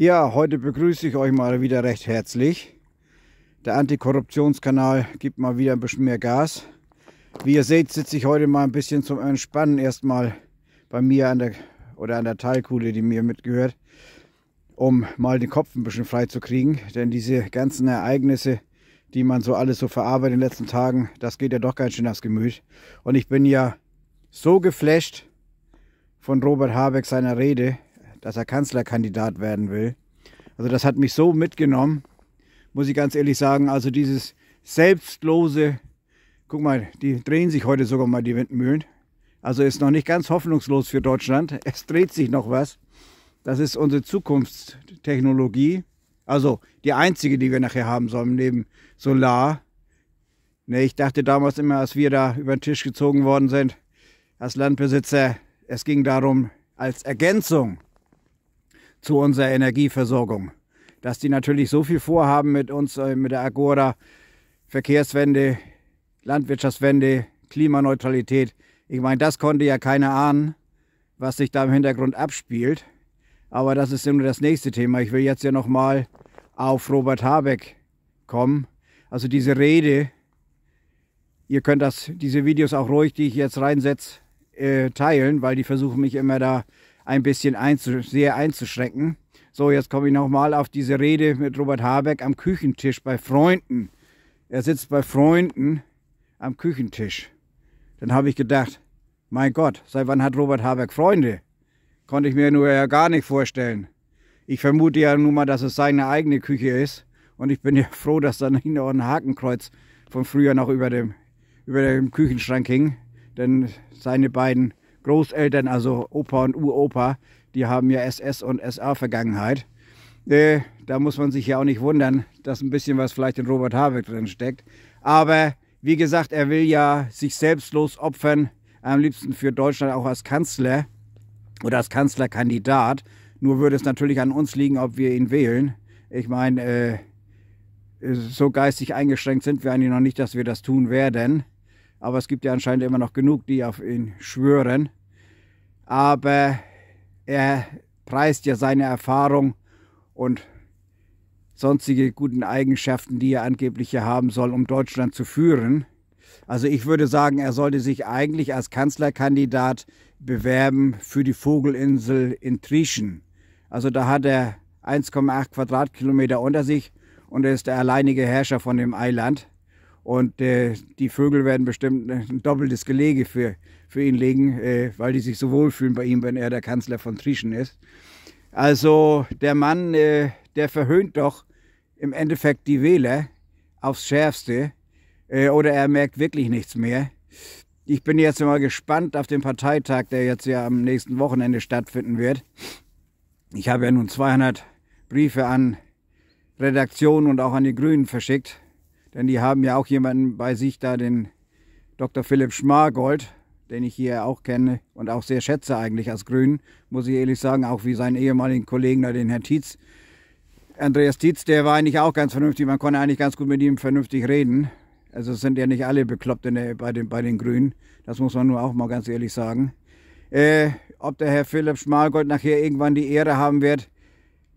Ja, heute begrüße ich euch mal wieder recht herzlich. Der Antikorruptionskanal gibt mal wieder ein bisschen mehr Gas. Wie ihr seht, sitze ich heute mal ein bisschen zum Entspannen erstmal bei mir an der oder an der Teilkuhle, die mir mitgehört, um mal den Kopf ein bisschen frei zu kriegen. Denn diese ganzen Ereignisse, die man so alles so verarbeitet in den letzten Tagen, das geht ja doch ganz schön aufs Gemüt. Und ich bin ja so geflasht von Robert Habeck seiner Rede, dass er Kanzlerkandidat werden will. Also das hat mich so mitgenommen, muss ich ganz ehrlich sagen. Also dieses selbstlose, guck mal, die drehen sich heute sogar mal die Windmühlen. Also ist noch nicht ganz hoffnungslos für Deutschland. Es dreht sich noch was. Das ist unsere Zukunftstechnologie. Also die einzige, die wir nachher haben sollen, neben Solar. Ne, ich dachte damals immer, als wir da über den Tisch gezogen worden sind, als Landbesitzer, es ging darum, als Ergänzung zu unserer Energieversorgung. Dass die natürlich so viel vorhaben mit uns, äh, mit der Agora, Verkehrswende, Landwirtschaftswende, Klimaneutralität. Ich meine, das konnte ja keiner ahnen, was sich da im Hintergrund abspielt. Aber das ist nur das nächste Thema. Ich will jetzt ja nochmal auf Robert Habeck kommen. Also diese Rede, ihr könnt das, diese Videos auch ruhig, die ich jetzt reinsetze, äh, teilen, weil die versuchen mich immer da ein bisschen einzusch sehr einzuschränken. So, jetzt komme ich nochmal auf diese Rede mit Robert Habeck am Küchentisch bei Freunden. Er sitzt bei Freunden am Küchentisch. Dann habe ich gedacht, mein Gott, seit wann hat Robert Habeck Freunde? Konnte ich mir nur ja gar nicht vorstellen. Ich vermute ja nun mal, dass es seine eigene Küche ist. Und ich bin ja froh, dass da nicht noch ein Hakenkreuz von früher noch über dem, über dem Küchenschrank hing. Denn seine beiden Großeltern, also Opa und Uropa, die haben ja SS- und SA-Vergangenheit. Äh, da muss man sich ja auch nicht wundern, dass ein bisschen was vielleicht in Robert Habeck drin steckt. Aber wie gesagt, er will ja sich selbstlos opfern, am liebsten für Deutschland auch als Kanzler oder als Kanzlerkandidat. Nur würde es natürlich an uns liegen, ob wir ihn wählen. Ich meine, äh, so geistig eingeschränkt sind wir eigentlich noch nicht, dass wir das tun werden. Aber es gibt ja anscheinend immer noch genug, die auf ihn schwören aber er preist ja seine Erfahrung und sonstige guten Eigenschaften, die er angeblich ja haben soll, um Deutschland zu führen. Also ich würde sagen, er sollte sich eigentlich als Kanzlerkandidat bewerben für die Vogelinsel in Trieschen. Also da hat er 1,8 Quadratkilometer unter sich und er ist der alleinige Herrscher von dem Eiland. Und äh, die Vögel werden bestimmt äh, ein doppeltes Gelege für, für ihn legen, äh, weil die sich so wohlfühlen bei ihm, wenn er der Kanzler von Trischen ist. Also der Mann, äh, der verhöhnt doch im Endeffekt die Wähler aufs Schärfste äh, oder er merkt wirklich nichts mehr. Ich bin jetzt mal gespannt auf den Parteitag, der jetzt ja am nächsten Wochenende stattfinden wird. Ich habe ja nun 200 Briefe an Redaktion und auch an die Grünen verschickt denn die haben ja auch jemanden bei sich da, den Dr. Philipp Schmargold, den ich hier auch kenne und auch sehr schätze eigentlich als Grünen, muss ich ehrlich sagen, auch wie seinen ehemaligen Kollegen, da den Herrn Tietz. Andreas Tietz, der war eigentlich auch ganz vernünftig, man konnte eigentlich ganz gut mit ihm vernünftig reden. Also es sind ja nicht alle bekloppt der, bei, den, bei den Grünen, das muss man nur auch mal ganz ehrlich sagen. Äh, ob der Herr Philipp Schmalgold nachher irgendwann die Ehre haben wird,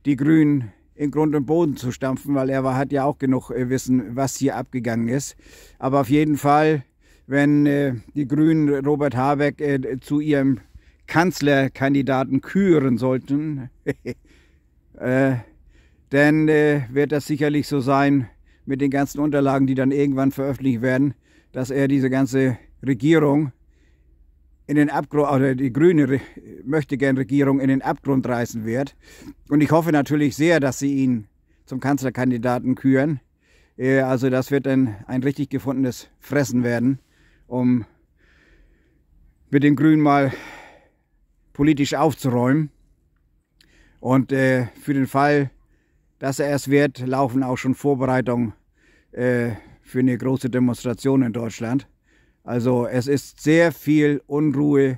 die Grünen in Grund und Boden zu stampfen, weil er hat ja auch genug äh, Wissen, was hier abgegangen ist. Aber auf jeden Fall, wenn äh, die Grünen Robert Habeck äh, zu ihrem Kanzlerkandidaten küren sollten, dann wird das sicherlich so sein mit den ganzen Unterlagen, die dann irgendwann veröffentlicht werden, dass er diese ganze Regierung in den Abgrund, oder die grüne möchte gern Regierung in den Abgrund reißen wird. Und ich hoffe natürlich sehr, dass sie ihn zum Kanzlerkandidaten küren. Äh, also das wird dann ein richtig gefundenes Fressen werden, um mit den Grünen mal politisch aufzuräumen. Und äh, für den Fall, dass er es wird, laufen auch schon Vorbereitungen äh, für eine große Demonstration in Deutschland. Also es ist sehr viel Unruhe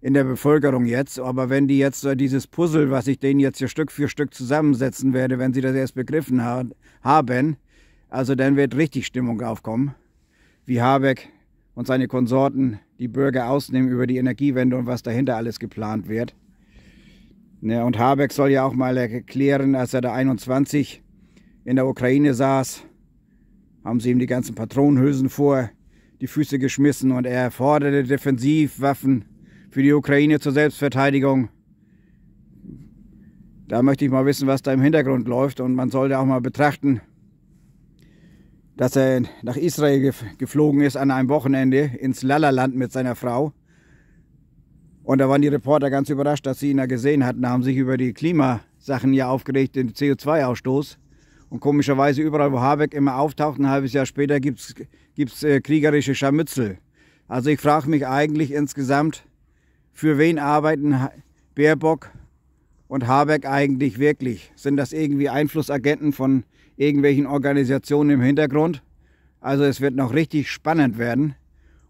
in der Bevölkerung jetzt. Aber wenn die jetzt so dieses Puzzle, was ich denen jetzt hier Stück für Stück zusammensetzen werde, wenn sie das erst begriffen haben, also dann wird richtig Stimmung aufkommen, wie Habeck und seine Konsorten die Bürger ausnehmen über die Energiewende und was dahinter alles geplant wird. Ja, ne, und Habeck soll ja auch mal erklären, als er da 21 in der Ukraine saß, haben sie ihm die ganzen Patronenhülsen vor die Füße geschmissen und er forderte Defensivwaffen für die Ukraine zur Selbstverteidigung. Da möchte ich mal wissen, was da im Hintergrund läuft und man sollte auch mal betrachten, dass er nach Israel geflogen ist an einem Wochenende ins Lalaland mit seiner Frau. Und da waren die Reporter ganz überrascht, dass sie ihn da gesehen hatten, da haben sich über die Klimasachen ja aufgeregt, den CO2-Ausstoß. Und komischerweise überall, wo Habeck immer auftaucht, ein halbes Jahr später gibt es äh, kriegerische Scharmützel. Also ich frage mich eigentlich insgesamt, für wen arbeiten Baerbock und Habeck eigentlich wirklich? Sind das irgendwie Einflussagenten von irgendwelchen Organisationen im Hintergrund? Also es wird noch richtig spannend werden.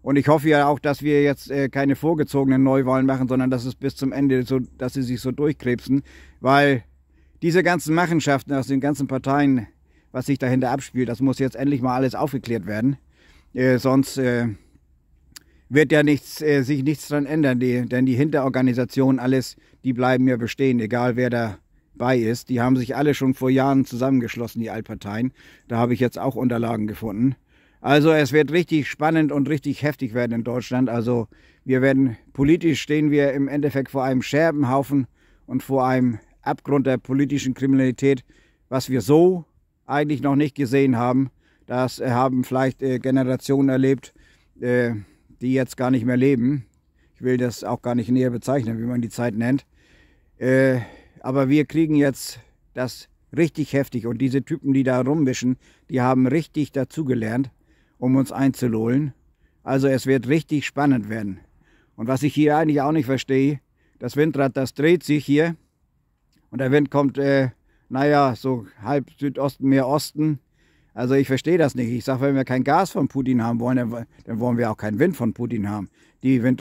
Und ich hoffe ja auch, dass wir jetzt äh, keine vorgezogenen Neuwahlen machen, sondern dass es bis zum Ende so, dass sie sich so durchkrebsen, weil diese ganzen Machenschaften aus den ganzen Parteien, was sich dahinter abspielt, das muss jetzt endlich mal alles aufgeklärt werden. Äh, sonst äh, wird ja nichts, äh, sich nichts dran ändern, die, denn die Hinterorganisationen, alles, die bleiben ja bestehen, egal wer da bei ist. Die haben sich alle schon vor Jahren zusammengeschlossen, die Altparteien. Da habe ich jetzt auch Unterlagen gefunden. Also es wird richtig spannend und richtig heftig werden in Deutschland. Also wir werden politisch stehen wir im Endeffekt vor einem Scherbenhaufen und vor einem Abgrund der politischen Kriminalität, was wir so eigentlich noch nicht gesehen haben. Das haben vielleicht äh, Generationen erlebt, äh, die jetzt gar nicht mehr leben. Ich will das auch gar nicht näher bezeichnen, wie man die Zeit nennt. Äh, aber wir kriegen jetzt das richtig heftig. Und diese Typen, die da rumwischen, die haben richtig dazugelernt, um uns einzulohlen. Also es wird richtig spannend werden. Und was ich hier eigentlich auch nicht verstehe, das Windrad, das dreht sich hier. Und der Wind kommt, äh, naja, so halb Südosten, mehr Osten. Also ich verstehe das nicht. Ich sage, wenn wir kein Gas von Putin haben wollen, dann, dann wollen wir auch keinen Wind von Putin haben. Die Wind